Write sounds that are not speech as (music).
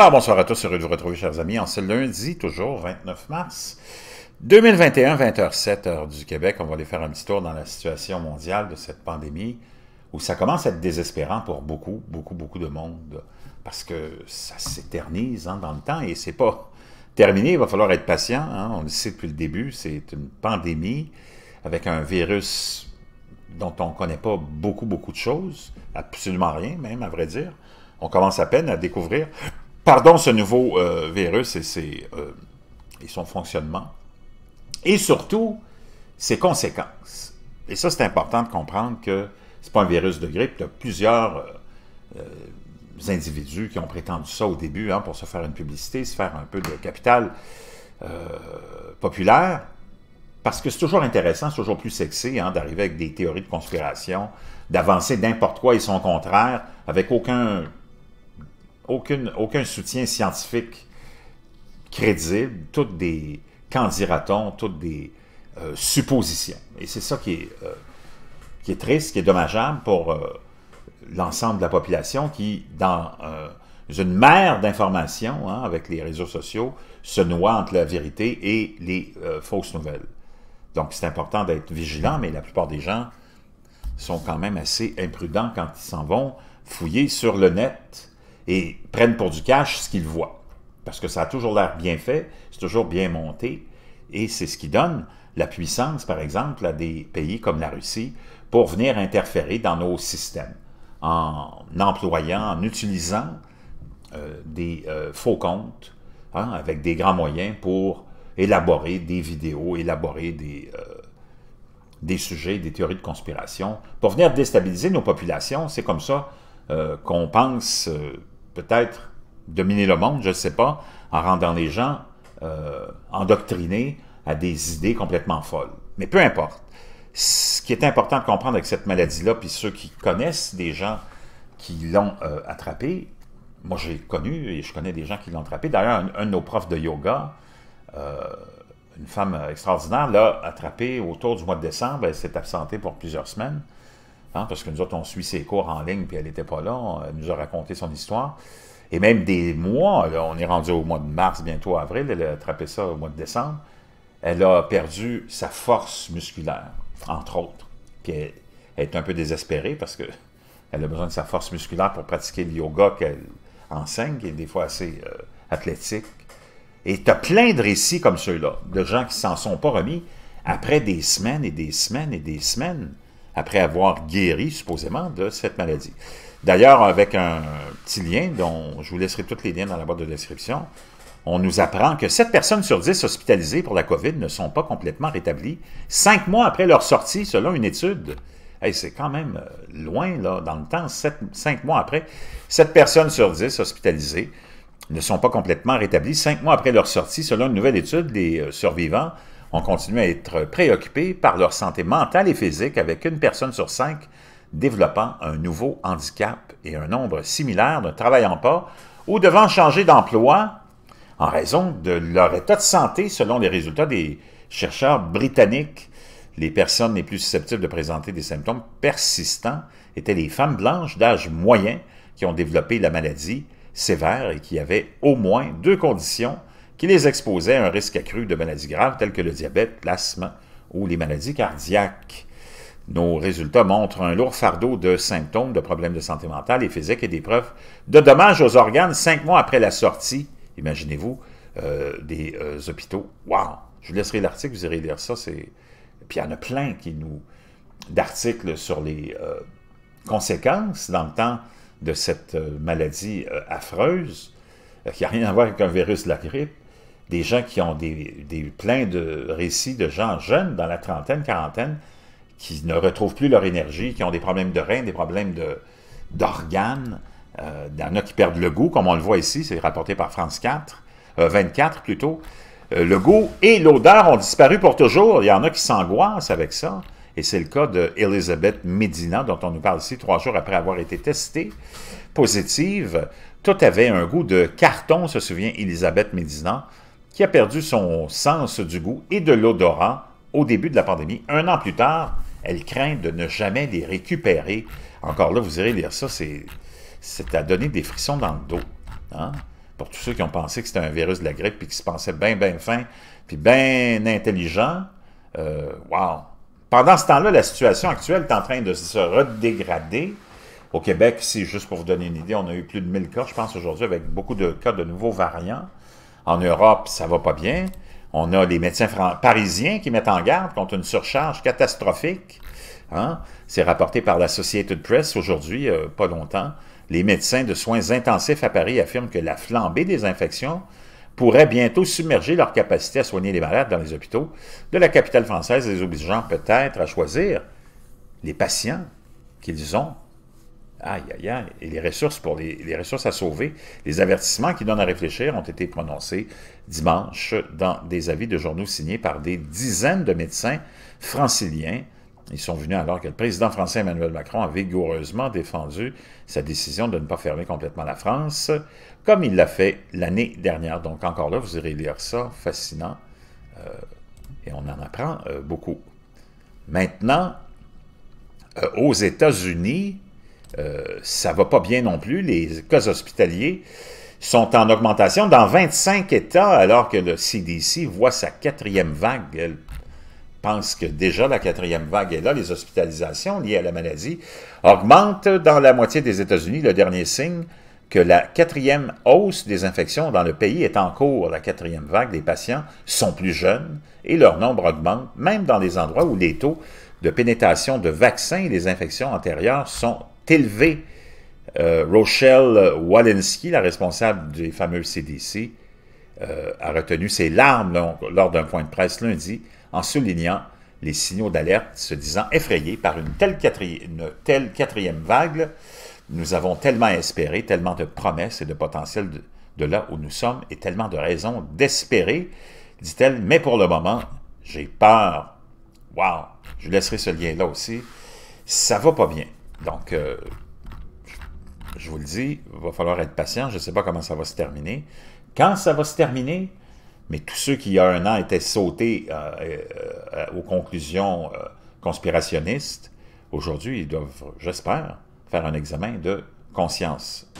Alors, bonsoir à tous, heureux de vous retrouver, chers amis, en ce lundi, toujours 29 mars 2021, 20h07, heure du Québec. On va aller faire un petit tour dans la situation mondiale de cette pandémie où ça commence à être désespérant pour beaucoup, beaucoup, beaucoup de monde parce que ça s'éternise hein, dans le temps et c'est pas terminé. Il va falloir être patient. Hein. on le sait depuis le début, c'est une pandémie avec un virus dont on ne connaît pas beaucoup, beaucoup de choses, absolument rien même, à vrai dire. On commence à peine à découvrir pardon, ce nouveau euh, virus euh, et, son fonctionnement, et surtout ses conséquences. Et ça, c'est important de comprendre que ce n'est pas un virus de grippe. Il y a plusieurs euh, individus qui ont prétendu ça au début hein, pour se faire une publicité, se faire un peu de capital populaire. Parce que c'est toujours intéressant, c'est toujours plus sexy hein, d'arriver avec des théories de conspiration, d'avancer n'importe quoi et son contraire, avec aucun aucune, aucun soutien scientifique crédible, toutes des », toutes des euh, suppositions. Et c'est ça qui est, euh, qui est triste, qui est dommageable pour euh, l'ensemble de la population qui, dans une mer d'informations hein, avec les réseaux sociaux, se noie entre la vérité et les fausses nouvelles. Donc c'est important d'être vigilant, mais la plupart des gens sont quand même assez imprudents quand ils s'en vont fouiller sur le net et prennent pour du cash ce qu'ils voient. Parce que ça a toujours l'air bien fait, c'est toujours bien monté, et c'est ce qui donne la puissance, par exemple, à des pays comme la Russie pour venir interférer dans nos systèmes en employant, en utilisant euh, des euh, faux comptes hein, avec des grands moyens pour élaborer des vidéos, élaborer des, euh, des sujets, des théories de conspiration, pour venir déstabiliser nos populations. C'est comme ça qu'on pense peut-être dominer le monde, je ne sais pas, en rendant les gens euh, endoctrinés à des idées complètement folles. Mais peu importe. Ce qui est important de comprendre avec cette maladie-là, puis ceux qui connaissent des gens qui l'ont euh, attrapé, moi j'ai connu et je connais des gens qui l'ont attrapé. D'ailleurs, un, de nos profs de yoga, euh, une femme extraordinaire, l'a attrapé autour du mois de décembre. Elle s'est absentée pour plusieurs semaines. Hein? parce que nous autres, on suit ses cours en ligne, puis elle n'était pas là, elle nous a raconté son histoire. Et même des mois, on est rendu au mois de mars, bientôt avril, elle a attrapé ça au mois de décembre, elle a perdu sa force musculaire, entre autres. Puis elle, est un peu désespérée parce que (laughs) elle a besoin de sa force musculaire pour pratiquer le yoga qu'elle enseigne, qui est des fois assez euh, athlétique. Et tu as plein de récits comme ceux-là, de gens qui s'en sont pas remis après des semaines et des semaines et des semaines après avoir guéri supposément de cette maladie. D'ailleurs, avec un petit lien dont je vous laisserai tous les liens dans la boîte de description, on nous apprend que 7 personnes sur 10 hospitalisées pour la COVID ne sont pas complètement rétablies 5 mois après leur sortie, selon une étude. c'est quand même euh, loin là, dans le temps, 5 mois après. 7 personnes sur 10 hospitalisées ne sont pas complètement rétablies 5 mois après leur sortie, selon une nouvelle étude. Les euh, survivants on continue à être préoccupés par leur santé mentale et physique avec une personne sur cinq développant un nouveau handicap et un nombre similaire ne travaillant pas ou devant changer d'emploi en raison de leur état de santé selon les résultats des chercheurs britanniques. Les personnes les plus susceptibles de présenter des symptômes persistants étaient les femmes blanches d'âge moyen qui ont développé la maladie sévère et qui avaient au moins deux conditions qui les exposait à un risque accru de maladies graves telles que le diabète, l'asthme ou les maladies cardiaques. Nos résultats montrent un lourd fardeau de symptômes, de problèmes de santé mentale et physique et des preuves de dommages aux organes cinq mois après la sortie, imaginez-vous, euh, des euh, hôpitaux. Wow! Je vous laisserai l'article, vous irez lire ça. Puis il y en a plein qui nous d'articles sur les euh, conséquences dans le temps de cette maladie affreuse qui n'a rien à voir avec un virus de la grippe des gens qui ont des, des, plein de récits de gens jeunes, dans la trentaine, quarantaine, qui ne retrouvent plus leur énergie, qui ont des problèmes de reins, des problèmes d'organes. De, euh, il y en a qui perdent le goût, comme on le voit ici, c'est rapporté par France 4, 24 euh, plutôt. Euh, le goût et l'odeur ont disparu pour toujours. Il y en a qui s'angoissent avec ça. Et c'est le cas de Médina, Medina, dont on nous parle ici trois jours après avoir été testée positive. Tout avait un goût de carton, se souvient Elisabeth Médina qui a perdu son sens du goût et de l'odorat au début de la pandémie. Un an plus tard, elle craint de ne jamais les récupérer. Encore là, vous irez lire ça, c'est à donner des frissons dans le dos. Hein? Pour tous ceux qui ont pensé que c'était un virus de la grippe et qui se pensaient bien, bien fins puis bien intelligent, euh, wow! Pendant ce temps-là, la situation actuelle est en train de se redégrader. Au Québec, c'est juste pour vous donner une idée, on a eu plus de 1000 cas, je pense, aujourd'hui, avec beaucoup de cas de nouveaux variants. En Europe, ça va pas bien. On a les médecins parisiens qui mettent en garde contre une surcharge catastrophique. Hein. C'est rapporté par l'Associated Press aujourd'hui, euh, pas longtemps. Les médecins de soins intensifs à Paris affirment que la flambée des infections pourrait bientôt submerger leur capacité à soigner les malades dans les hôpitaux de la capitale française, les obligeant peut-être à choisir les patients qu'ils ont Aïe, aïe, aïe. Et les ressources, pour les, ressources à sauver, les avertissements qui donnent à réfléchir ont été prononcés dimanche dans des avis de journaux signés par des dizaines de médecins franciliens. Ils sont venus alors que le président français Emmanuel Macron a vigoureusement défendu sa décision de ne pas fermer complètement la France, comme il l'a fait l'année dernière. Donc encore là, vous irez lire ça, fascinant, euh, et on en apprend euh, beaucoup. Maintenant, euh, aux États-Unis, ça euh, ça va pas bien non plus. Les cas hospitaliers sont en augmentation dans 25 États, alors que le CDC voit sa quatrième vague. Elle pense que déjà la quatrième vague est là. Les hospitalisations liées à la maladie augmentent dans la moitié des États-Unis. Le dernier signe que la quatrième hausse des infections dans le pays est en cours. La quatrième vague, les patients sont plus jeunes et leur nombre augmente, même dans les endroits où les taux de pénétration de vaccins et les infections antérieures sont élevé. Euh, Rochelle Walensky, la responsable des fameux CDC, euh, a retenu ses larmes lors d'un point de presse lundi en soulignant les signaux d'alerte, se disant effrayés par une telle, quatrième vague. Nous avons tellement espéré, tellement de promesses et de potentiel de, là où nous sommes et tellement de raisons d'espérer, dit-elle, mais pour le moment, j'ai peur. Wow, je laisserai ce lien-là aussi. Ça va pas bien. Donc, euh, je vous le dis, il va falloir être patient. Je ne sais pas comment ça va se terminer. Quand ça va se terminer, mais tous ceux qui, il y a un an, étaient sautés euh, euh, aux conclusions conspirationnistes, aujourd'hui, ils doivent, j'espère, faire un examen de conscience.